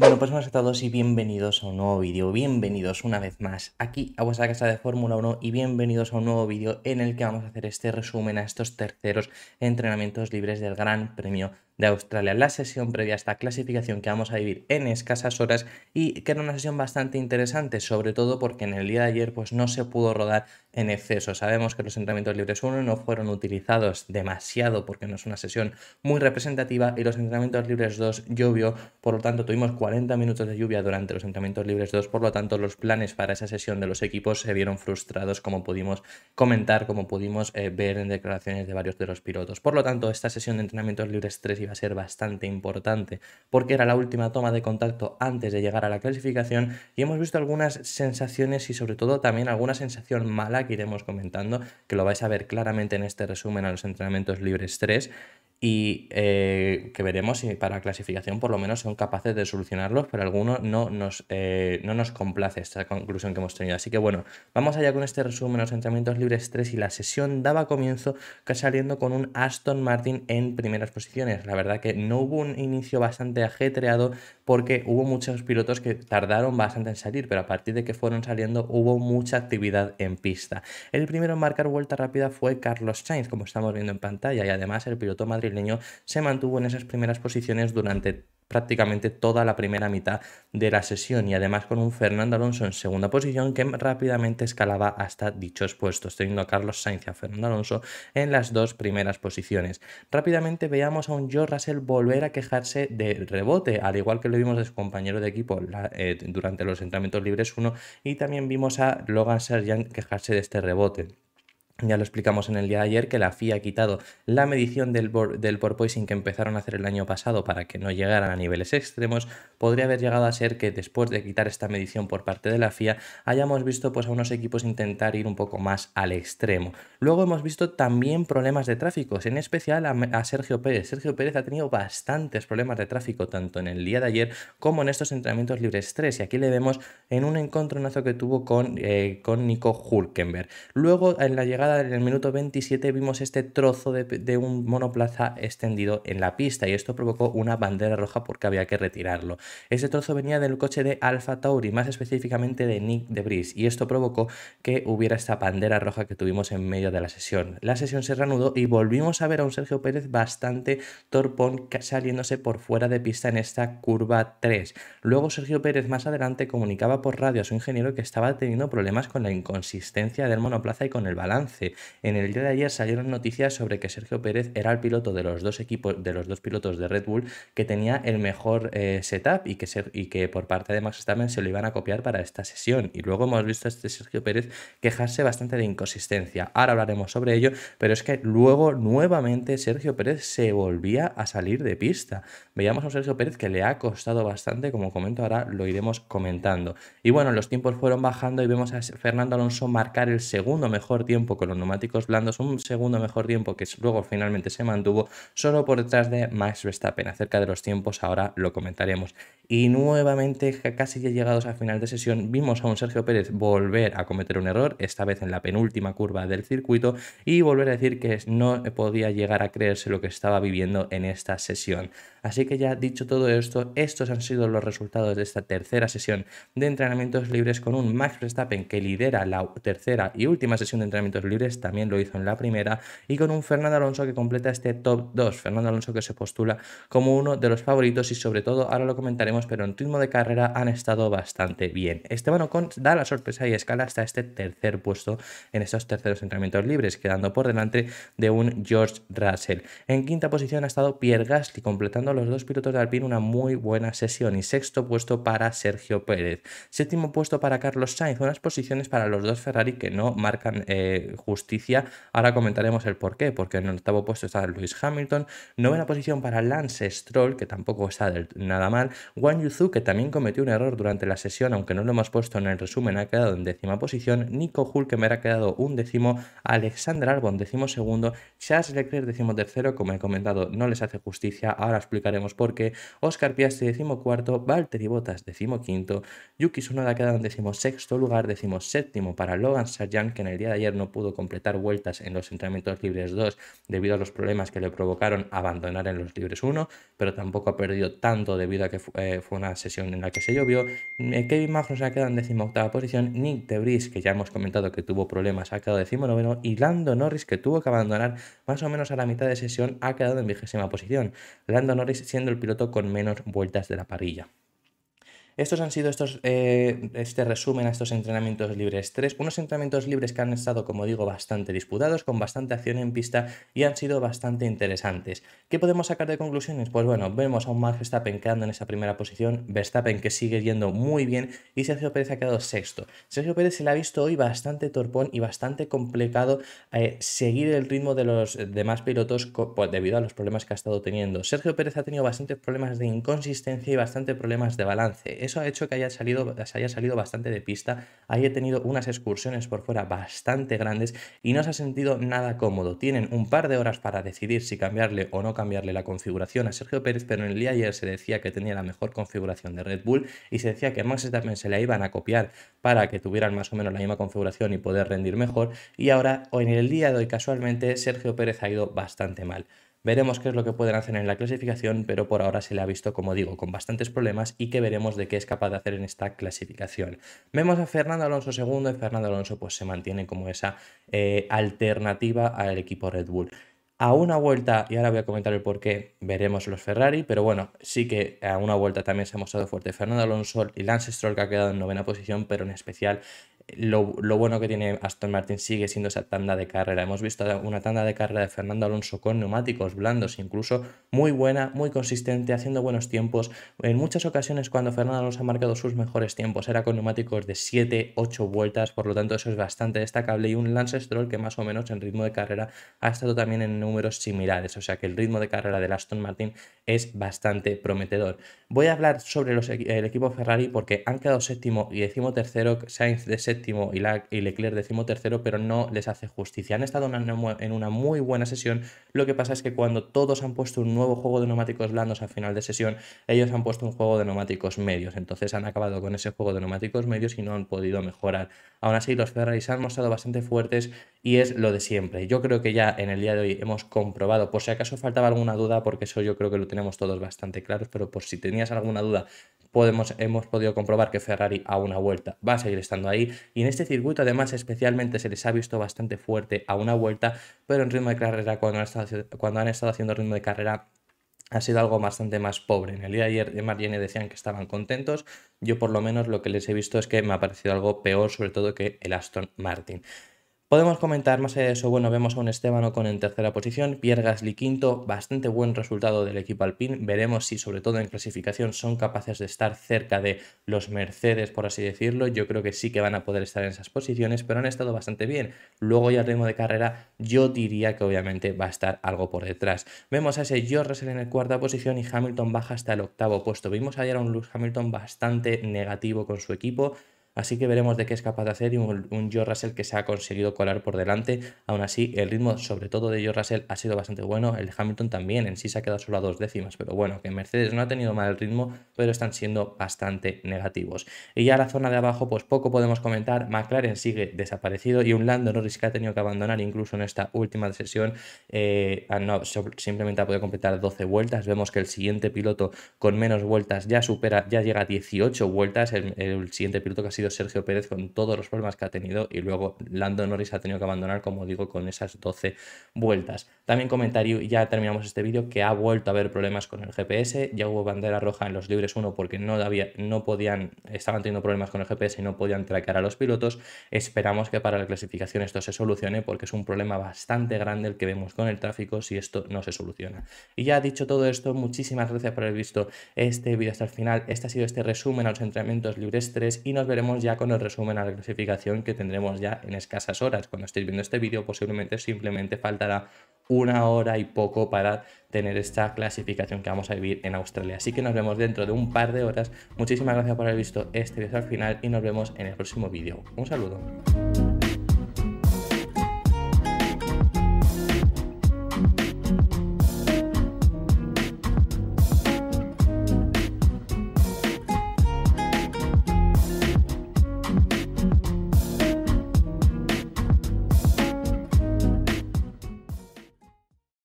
Bueno, pues buenas a todos y bienvenidos a un nuevo vídeo, bienvenidos una vez más aquí a vuestra casa de Fórmula 1 y bienvenidos a un nuevo vídeo en el que vamos a hacer este resumen a estos terceros entrenamientos libres del Gran Premio de Australia. La sesión previa a esta clasificación que vamos a vivir en escasas horas y que era una sesión bastante interesante, sobre todo porque en el día de ayer pues no se pudo rodar en exceso. Sabemos que los entrenamientos libres 1 no fueron utilizados demasiado porque no es una sesión muy representativa y los entrenamientos libres 2 llovió, por lo tanto tuvimos 40 minutos de lluvia durante los entrenamientos libres 2, por lo tanto los planes para esa sesión de los equipos se vieron frustrados como pudimos comentar, como pudimos eh, ver en declaraciones de varios de los pilotos. Por lo tanto, esta sesión de entrenamientos libres 3 y iba a ser bastante importante, porque era la última toma de contacto antes de llegar a la clasificación y hemos visto algunas sensaciones y sobre todo también alguna sensación mala que iremos comentando, que lo vais a ver claramente en este resumen a los entrenamientos libres 3, y eh, que veremos si para clasificación por lo menos son capaces de solucionarlos, pero algunos no nos, eh, no nos complace esta conclusión que hemos tenido. Así que bueno, vamos allá con este resumen, los entrenamientos libres 3 y la sesión daba comienzo saliendo con un Aston Martin en primeras posiciones. La verdad que no hubo un inicio bastante ajetreado, porque hubo muchos pilotos que tardaron bastante en salir, pero a partir de que fueron saliendo hubo mucha actividad en pista. El primero en marcar vuelta rápida fue Carlos Sainz, como estamos viendo en pantalla, y además el piloto madrileño se mantuvo en esas primeras posiciones durante prácticamente toda la primera mitad de la sesión y además con un Fernando Alonso en segunda posición que rápidamente escalaba hasta dichos puestos, teniendo a Carlos Sainz y a Fernando Alonso en las dos primeras posiciones. Rápidamente veíamos a un Joe Russell volver a quejarse de rebote, al igual que lo vimos de su compañero de equipo eh, durante los entrenamientos libres 1 y también vimos a Logan Sargent quejarse de este rebote. Ya lo explicamos en el día de ayer que la FIA ha quitado la medición del, del porpoising que empezaron a hacer el año pasado para que no llegaran a niveles extremos. Podría haber llegado a ser que después de quitar esta medición por parte de la FIA hayamos visto pues, a unos equipos intentar ir un poco más al extremo. Luego hemos visto también problemas de tráfico, en especial a, Sergio Pérez. Sergio Pérez ha tenido bastantes problemas de tráfico tanto en el día de ayer como en estos entrenamientos libres 3 y aquí le vemos en un encontronazo que tuvo con, eh, con Nico Hulkenberg. Luego en la llegada en el minuto 27, vimos este trozo de, un monoplaza extendido en la pista y esto provocó una bandera roja porque había que retirarlo. Ese trozo venía del coche de Alfa Tauri, más específicamente de Nick de Vries, y esto provocó que hubiera esta bandera roja que tuvimos en medio de la sesión. La sesión se reanudó y volvimos a ver a un Sergio Pérez bastante torpón saliéndose por fuera de pista en esta curva 3. Luego Sergio Pérez más adelante comunicaba por radio a su ingeniero que estaba teniendo problemas con la inconsistencia del monoplaza y con el balance en el día de ayer salieron noticias sobre que Sergio Pérez era el piloto de los dos equipos, de los dos pilotos de Red Bull que tenía el mejor eh, setup y que, por parte de Max Verstappen se lo iban a copiar para esta sesión. Y luego hemos visto a este Sergio Pérez quejarse bastante de inconsistencia. Ahora hablaremos sobre ello, pero es que luego nuevamente Sergio Pérez se volvía a salir de pista. Veíamos a un Sergio Pérez que le ha costado bastante, como comento ahora, lo iremos comentando. Y bueno, los tiempos fueron bajando y vemos a Fernando Alonso marcar el segundo mejor tiempo con los neumáticos blandos, un segundo mejor tiempo que luego finalmente se mantuvo solo por detrás de Max Verstappen. Acerca de los tiempos ahora lo comentaremos. Y nuevamente, casi ya llegados a final de sesión, vimos a un Sergio Pérez volver a cometer un error, esta vez en la penúltima curva del circuito, y volver a decir que no podía llegar a creerse lo que estaba viviendo en esta sesión. Así que ya dicho todo esto, estos han sido los resultados de esta tercera sesión de entrenamientos libres con un Max Verstappen que lidera la tercera y última sesión de entrenamientos libres también lo hizo en la primera, y con un Fernando Alonso que completa este top 2. Fernando Alonso que se postula como uno de los favoritos y sobre todo, ahora lo comentaremos, pero en ritmo de carrera han estado bastante bien. Esteban Ocon da la sorpresa y escala hasta este tercer puesto en estos terceros entrenamientos libres, quedando por delante de un George Russell. En quinta posición ha estado Pierre Gasly, completando los dos pilotos de Alpine una muy buena sesión y sexto puesto para Sergio Pérez. Séptimo puesto para Carlos Sainz, unas posiciones para los dos Ferrari que no marcan eh, justicia. Ahora comentaremos el porqué porque en el octavo puesto está Luis Hamilton, novena posición para Lance Stroll, que tampoco está nada mal, Wang Yuzu, que también cometió un error durante la sesión, aunque no lo hemos puesto en el resumen, ha quedado en décima posición, Nico me ha quedado un décimo, Alexander Albon décimo segundo, Charles Leclerc décimo tercero, como he comentado, no les hace justicia, ahora explicaremos por qué, Oscar Piastri décimo cuarto, Valtteri Bottas décimo quinto, Yuki Tsunoda ha quedado en décimo sexto lugar, décimo séptimo para Logan Sajan que en el día de ayer no pudo completar vueltas en los entrenamientos libres 2 debido a los problemas que le provocaron abandonar en los libres 1, pero tampoco ha perdido tanto debido a que eh, fue una sesión en la que se llovió. Eh, Kevin Magnussen ha quedado en octava posición, Nick Debris, que ya hemos comentado que tuvo problemas, ha quedado decimonoveno, y Lando Norris, que tuvo que abandonar más o menos a la mitad de sesión, ha quedado en vigésima posición. Lando Norris siendo el piloto con menos vueltas de la parrilla. Estos han sido estos, eh, este resumen a estos entrenamientos libres 3, unos entrenamientos libres que han estado, como digo, bastante disputados, con bastante acción en pista y han sido bastante interesantes. ¿Qué podemos sacar de conclusiones? Pues bueno, vemos a un Max Verstappen quedando en esa primera posición, Verstappen que sigue yendo muy bien y Sergio Pérez ha quedado sexto. Sergio Pérez se le ha visto hoy bastante torpón y bastante complicado eh, seguir el ritmo de los demás pilotos pues, debido a los problemas que ha estado teniendo. Sergio Pérez ha tenido bastantes problemas de inconsistencia y bastantes problemas de balance eso ha hecho que haya salido, se haya salido bastante de pista, haya tenido unas excursiones por fuera bastante grandes y no se ha sentido nada cómodo. Tienen un par de horas para decidir si cambiarle o no cambiarle la configuración a Sergio Pérez, pero en el día ayer se decía que tenía la mejor configuración de Red Bull y se decía que Max también se la iban a copiar para que tuvieran más o menos la misma configuración y poder rendir mejor. Y ahora, o en el día de hoy, casualmente, Sergio Pérez ha ido bastante mal. Veremos qué es lo que pueden hacer en la clasificación, pero por ahora se le ha visto, como digo, con bastantes problemas y que veremos de qué es capaz de hacer en esta clasificación. Vemos a Fernando Alonso segundo y Fernando Alonso pues se mantiene como esa eh, alternativa al equipo Red Bull a una vuelta, y ahora voy a comentar el por qué, veremos los Ferrari, pero bueno, sí que a una vuelta también se ha mostrado fuerte Fernando Alonso y Lance Stroll que ha quedado en novena posición, pero en especial lo, bueno que tiene Aston Martin sigue siendo esa tanda de carrera. Hemos visto una tanda de carrera de Fernando Alonso con neumáticos blandos, incluso muy buena, muy consistente, haciendo buenos tiempos. En muchas ocasiones cuando Fernando Alonso ha marcado sus mejores tiempos era con neumáticos de 7, 8 vueltas, por lo tanto eso es bastante destacable y un Lance Stroll que más o menos en ritmo de carrera ha estado también en números similares, o sea que el ritmo de carrera del Aston Martin es bastante prometedor. Voy a hablar sobre el equipo Ferrari porque han quedado séptimo y tercero, Sainz de séptimo y, Leclerc décimo tercero, pero no les hace justicia. Han estado en una, muy buena sesión. Lo que pasa es que cuando todos han puesto un nuevo juego de neumáticos blandos al final de sesión, ellos han puesto un juego de neumáticos medios. Entonces han acabado con ese juego de neumáticos medios y no han podido mejorar. Aún así, los Ferrari han mostrado bastante fuertes y es lo de siempre. Yo creo que ya en el día de hoy hemos comprobado, por si acaso faltaba alguna duda, porque eso yo creo que lo tenemos todos bastante claros, pero por si tenías alguna duda hemos podido comprobar que Ferrari a una vuelta va a seguir estando ahí y en este circuito además especialmente se les ha visto bastante fuerte a una vuelta, pero en ritmo de carrera cuando han estado, cuando han haciendo ritmo de carrera ha sido algo bastante más pobre. En el día de ayer de Margene decían que estaban contentos, yo por lo menos lo que les he visto es que me ha parecido algo peor, sobre todo que el Aston Martin. Podemos comentar más allá de eso, bueno, vemos a un Esteban Ocon en tercera posición, Pierre Gasly quinto, bastante buen resultado del equipo alpine, veremos si sobre todo en clasificación son capaces de estar cerca de los Mercedes, por así decirlo, yo creo que sí que van a poder estar en esas posiciones, pero han estado bastante bien, luego ya el ritmo de carrera yo diría que obviamente va a estar algo por detrás. Vemos a ese George en el cuarta posición y Hamilton baja hasta el octavo puesto, vimos ayer a un Lewis Hamilton bastante negativo con su equipo, Así que veremos de qué es capaz de hacer y un, Joe Russell que se ha conseguido colar por delante. Aún así, el ritmo, sobre todo de Joe Russell, ha sido bastante bueno. El Hamilton también, en sí se ha quedado solo a dos décimas, pero bueno, que Mercedes no ha tenido mal el ritmo, pero están siendo bastante negativos. Y ya la zona de abajo, pues poco podemos comentar. McLaren sigue desaparecido y un Lando Norris que ha tenido que abandonar incluso en esta última sesión. Eh, ah, no, simplemente ha podido completar 12 vueltas. Vemos que el siguiente piloto con menos vueltas ya supera, ya llega a 18 vueltas. el siguiente piloto que ha sido Sergio Pérez con todos los problemas que ha tenido y luego Lando Norris ha tenido que abandonar, como digo, con esas 12 vueltas. También comentario, ya terminamos este vídeo, que ha vuelto a haber problemas con el GPS, ya hubo bandera roja en los libres 1 porque no, había, no podían, estaban teniendo problemas con el GPS y no podían tracar a los pilotos. Esperamos que para la clasificación esto se solucione porque es un problema bastante grande el que vemos con el tráfico si esto no se soluciona. Y ya dicho todo esto, muchísimas gracias por haber visto este vídeo hasta el final. Este ha sido este resumen a los entrenamientos libres 3 y nos veremos ya con el resumen a la clasificación que tendremos ya en escasas horas. Cuando estéis viendo este vídeo posiblemente simplemente faltará una hora y poco para tener esta clasificación que vamos a vivir en Australia. Así que nos vemos dentro de un par de horas. Muchísimas gracias por haber visto este vídeo al final y nos vemos en el próximo vídeo. Un saludo.